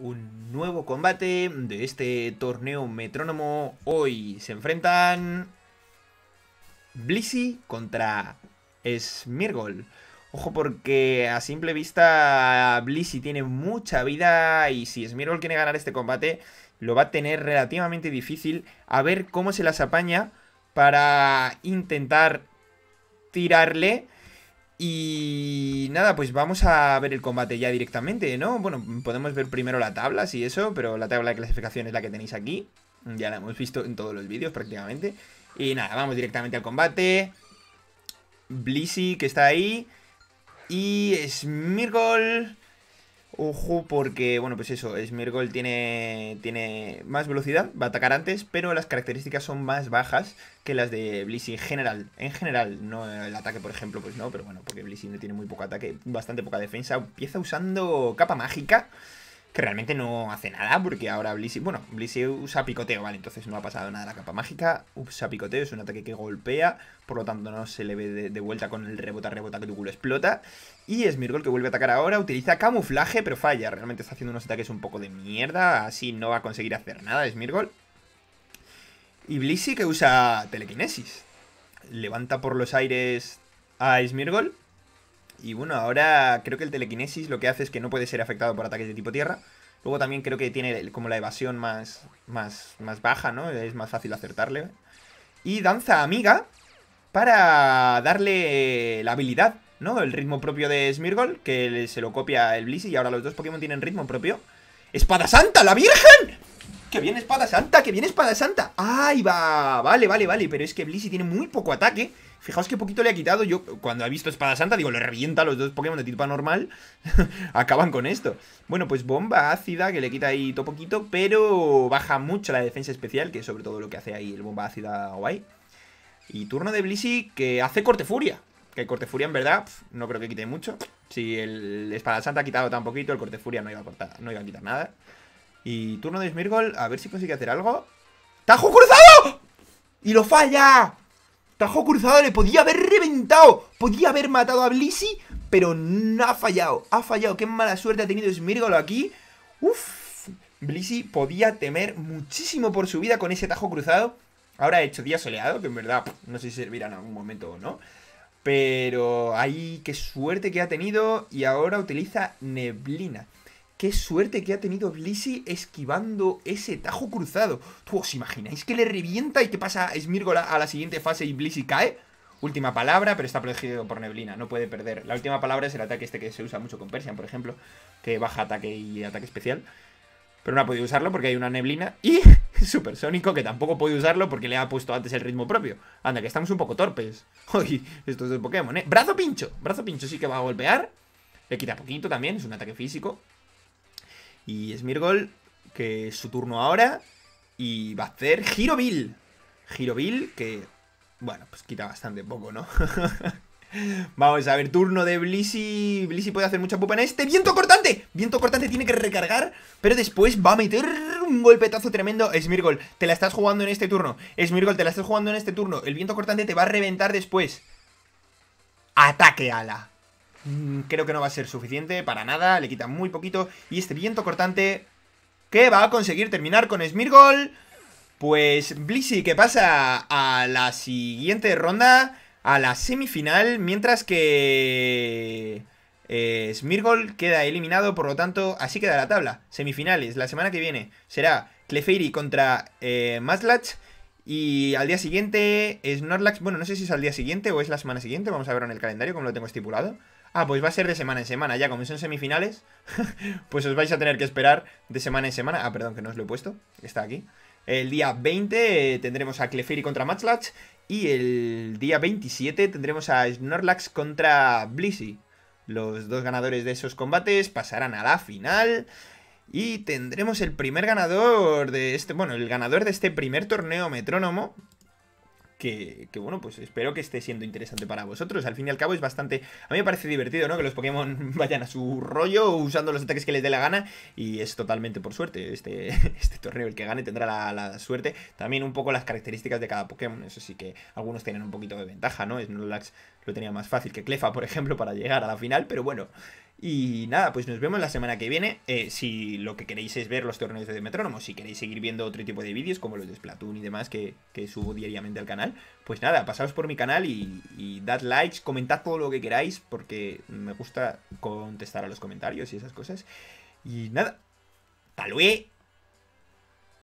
un nuevo combate de este torneo metrónomo. Hoy se enfrentan Blissy contra Smirgol. Ojo porque a simple vista Blissy tiene mucha vida y si Smirgol quiere ganar este combate lo va a tener relativamente difícil. A ver cómo se las apaña para intentar tirarle y nada, pues vamos a ver el combate ya directamente, ¿no? Bueno, podemos ver primero la tabla, sí, eso, pero la tabla de clasificación es la que tenéis aquí. Ya la hemos visto en todos los vídeos prácticamente. Y nada, vamos directamente al combate. Blissy, que está ahí. Y Smirgol ojo porque, bueno, pues eso, Smirgol tiene, tiene más velocidad, va a atacar antes, pero las características son más bajas que las de Blissey en general. En general, no el ataque, por ejemplo, pues no, pero bueno, porque Blissey no tiene muy poco ataque, bastante poca defensa. Empieza usando capa mágica que realmente no hace nada, porque ahora Blissey... Bueno, Blissey usa picoteo, vale, entonces no ha pasado nada la capa mágica. Usa picoteo, es un ataque que golpea, por lo tanto no se le ve de, vuelta con el rebota-rebota que tu culo explota. Y Smirgol, que vuelve a atacar ahora, utiliza camuflaje, pero falla. Realmente está haciendo unos ataques un poco de mierda, así no va a conseguir hacer nada Smirgol. Y Blissey, que usa telequinesis. Levanta por los aires a Smirgol y bueno, ahora creo que el Telekinesis lo que hace es que no puede ser afectado por ataques de tipo tierra. Luego también creo que tiene como la evasión más, más, más baja, ¿no? Es más fácil acertarle. Y danza amiga para darle la habilidad, ¿no? El ritmo propio de Smirgol, que se lo copia el Blissey y ahora los dos Pokémon tienen ritmo propio. ¡Espada Santa, la Virgen! ¡Que viene espada santa! ¡Que viene espada santa! ¡Ahí va! Vale, vale, vale. Pero es que Blissey tiene muy poco ataque. Fijaos que poquito le ha quitado. Yo cuando he visto espada santa digo, le revienta a los dos Pokémon de tipo normal. Acaban con esto. Bueno, pues bomba ácida que le quita ahí todo poquito. Pero baja mucho la defensa especial, que es sobre todo lo que hace ahí el bomba ácida guay. Y turno de Blissey que hace Corte Furia Que Corte Furia en verdad no creo que quite mucho. Si el espada santa ha quitado tan poquito, el furia no iba a, no iba a quitar nada. Y turno de Smirgol, a ver si consigue hacer algo. ¡Tajo cruzado! ¡Y lo falla! Tajo cruzado le podía haber reventado. Podía haber matado a Blissey, pero no ha fallado. Ha fallado. Qué mala suerte ha tenido Smirgol aquí. Uf. Blissey podía temer muchísimo por su vida con ese tajo cruzado. Ahora ha hecho día soleado, que en verdad no sé si servirá en algún momento o no. Pero ahí qué suerte que ha tenido y ahora utiliza neblina. Qué suerte que ha tenido Blissey esquivando ese tajo cruzado. ¿Tú os imagináis que le revienta y que pasa Smirgola a la siguiente fase y Blissey cae? Última palabra, pero está protegido por neblina, no puede perder. La última palabra es el ataque este que se usa mucho con Persian, por ejemplo, que baja ataque y ataque especial. Pero no ha podido usarlo porque hay una neblina. Y Supersónico, que tampoco puede usarlo porque le ha puesto antes el ritmo propio. Anda, que estamos un poco torpes. Esto es de Pokémon, ¿eh? Brazo pincho. Brazo pincho sí que va a golpear. Le quita poquito también, es un ataque físico. Y Smirgol, que es su turno ahora. Y va a hacer Girovil. Girovil, que. Bueno, pues quita bastante poco, ¿no? Vamos a ver, turno de Blissy. Blissy puede hacer mucha pupa en este. ¡Viento cortante! Viento cortante tiene que recargar, pero después va a meter un golpetazo tremendo. Smirgol, te la estás jugando en este turno. Smirgol, te la estás jugando en este turno. El viento cortante te va a reventar después. Ataque ala. Mm, creo que no va a ser suficiente para nada, le quita muy poquito. Y este viento cortante que va a conseguir terminar con Smirgol. Pues Blissy, que pasa a la siguiente ronda, a la semifinal, mientras que eh, Smirgol queda eliminado, por lo tanto, así queda la tabla. Semifinales, la semana que viene será Clefairy contra eh, y al día siguiente, Snorlax, bueno, no sé si es al día siguiente o es la semana siguiente, vamos a ver en el calendario como lo tengo estipulado. Ah, pues va a ser de semana en semana, ya como son semifinales, pues os vais a tener que esperar de semana en semana. Ah, perdón, que no os lo he puesto, está aquí. El día 20 eh, tendremos a Clefairy contra Matchlatch y el día 27 tendremos a Snorlax contra Blissey. Los dos ganadores de esos combates pasarán a la final y tendremos el primer ganador de este, bueno, el ganador de este primer torneo metrónomo. Que, bueno, pues espero que esté siendo interesante para vosotros. Al fin y al cabo es bastante... A mí me parece divertido, ¿no? Que los Pokémon vayan a su rollo usando los ataques que les dé la gana. Y es totalmente por suerte. Este, este torneo, el que gane, tendrá la, la, suerte. También un poco las características de cada Pokémon. Eso sí que algunos tienen un poquito de ventaja, ¿no? Snorlax lo tenía más fácil que Clefa, por ejemplo, para llegar a la final. Pero bueno, y nada, pues nos vemos la semana que viene. Eh, si lo que queréis es ver los torneos de Metrónomo, si queréis seguir viendo otro tipo de vídeos como los de Splatoon y demás que, subo diariamente al canal, pues nada, pasaos por mi canal y, y, dad likes, comentad todo lo que queráis porque me gusta contestar a los comentarios y esas cosas. Y nada, ¡hasta luego!